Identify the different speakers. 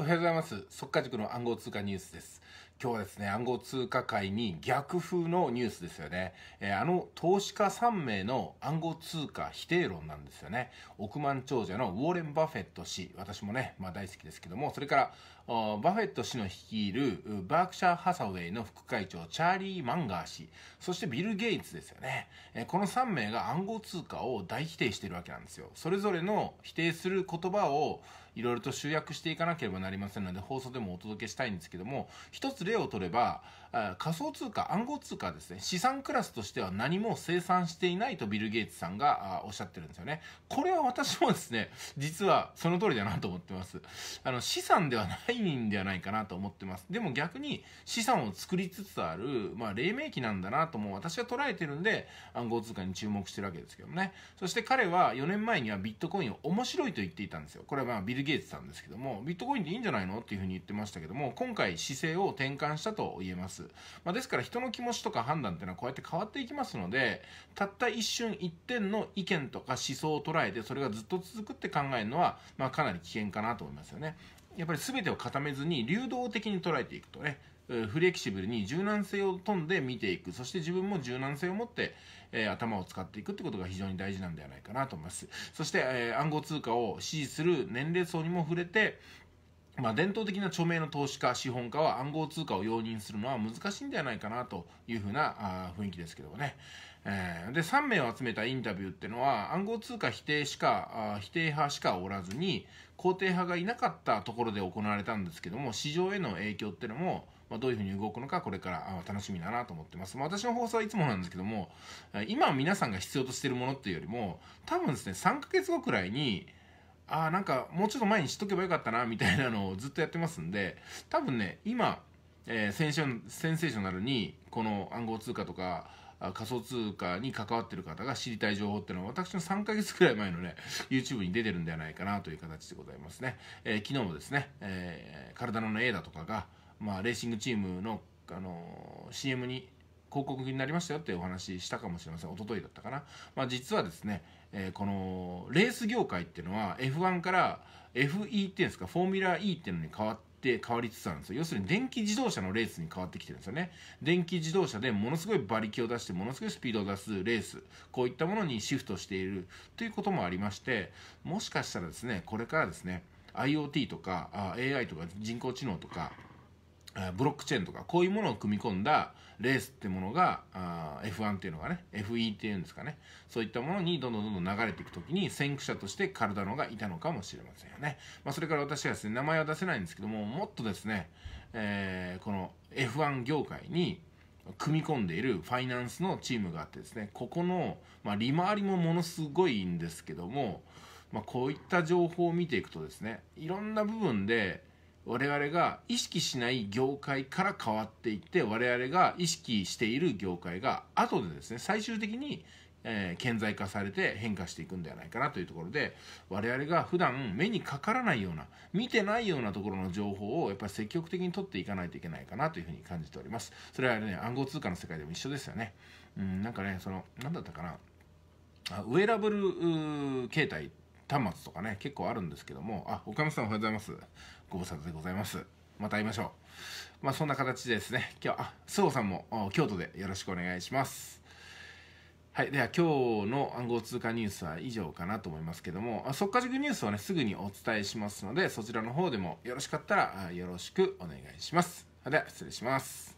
Speaker 1: おはようございます。速稼塾の暗号通貨ニュースです。今日はですね、暗号通貨界に逆風のニュースですよね。えー、あの投資家3名の暗号通貨否定論なんですよね。億万長者のウォーレン・バフェット氏、私もね、まあ大好きですけども、それから、バフェット氏の率いるバークシャー・ハサウェイの副会長、チャーリー・マンガー氏、そしてビル・ゲイツですよね。えー、この3名が暗号通貨を大否定しているわけなんですよ。それぞれの否定する言葉をいろいろと集約していかなければなりませんので、放送でもお届けしたいんですけども、一つ例を取れば、仮想通貨、暗号通貨ですね、資産クラスとしては何も生産していないとビル・ゲイツさんがおっしゃってるんですよね。これは私もですね、実はその通りだなと思ってます。あの、資産ではないんではないかなと思ってます。でも逆に資産を作りつつある、まあ、黎明期なんだなとも私は捉えてるんで、暗号通貨に注目してるわけですけどもね。そして彼は4年前にはビットコインを面白いと言っていたんですよ。これはまあビル・げえてたんですけども、ビットコインでいいんじゃないのっていうふうに言ってましたけども、今回姿勢を転換したと言えます。まあ、ですから人の気持ちとか判断っていうのはこうやって変わっていきますので、たった一瞬一点の意見とか思想を捉えて、それがずっと続くって考えるのは、まあ、かなり危険かなと思いますよね。やっぱり全てを固めずに流動的に捉えていくとねフレキシブルに柔軟性を富んで見ていくそして自分も柔軟性を持って、えー、頭を使っていくってことが非常に大事なんではないかなと思いますそして、えー、暗号通貨を支持する年齢層にも触れてまあ、伝統的な著名の投資家、資本家は暗号通貨を容認するのは難しいんではないかなというふうな雰囲気ですけどもね。えー、で、3名を集めたインタビューっていうのは暗号通貨否定しか、否定派しかおらずに肯定派がいなかったところで行われたんですけども、市場への影響っていうのも、まあ、どういうふうに動くのかこれから楽しみだなと思ってます。まあ、私の放送はいつもなんですけども、今皆さんが必要としているものっていうよりも、多分ですね、3ヶ月後くらいに、ああ、なんかもうちょっと前に知っとけばよかったな、みたいなのをずっとやってますんで、多分ね、今、えー、センセンセーショナルに、この暗号通貨とか、仮想通貨に関わってる方が知りたい情報っていうのは私の3ヶ月くらい前のね、YouTube に出てるんではないかなという形でございますね。えー、昨日もですね、えー、体の A だとかが、まあ、レーシングチームの、あのー、CM に広告になりましたよってお話したかもしれません。一昨日だったかな。まあ、実はですね、えー、このレース業界っていうのは F1 から FE っていうんですか、フォーミュラー E っていうのに変わって、変わりつつあるんですよ。要するに電気自動車のレースに変わってきてるんですよね。電気自動車でものすごい馬力を出して、ものすごいスピードを出すレース、こういったものにシフトしているということもありまして、もしかしたらですね、これからですね、IoT とかあ AI とか人工知能とか、ブロックチェーンとかこういうものを組み込んだレースってものがあ F1 っていうのがね FE っていうんですかねそういったものにどんどんどんどん流れていくときに先駆者としてカルダノがいたのかもしれませんよね、まあ、それから私はですね名前は出せないんですけどももっとですね、えー、この F1 業界に組み込んでいるファイナンスのチームがあってですねここの、まあ、利回りもものすごいんですけども、まあ、こういった情報を見ていくとですねいろんな部分で我々が意識しない業界から変わっていって我々が意識している業界が後でですね最終的にえー、顕在化されて変化していくんではないかなというところで我々が普段目にかからないような見てないようなところの情報をやっぱり積極的に取っていかないといけないかなというふうに感じておりますそれはね暗号通貨の世界でも一緒ですよねうんなんかねその何だったかなあウェアラブル携帯端末とかね、結構あるんですけども、あ、岡本さんおはようございます。ご無沙汰でございます。また会いましょう。まあそんな形でですね、今日、あ、須藤さんも京都でよろしくお願いします。はい、では今日の暗号通貨ニュースは以上かなと思いますけども、あ速稼塾ニュースはね、すぐにお伝えしますので、そちらの方でもよろしかったらよろしくお願いします。では失礼します。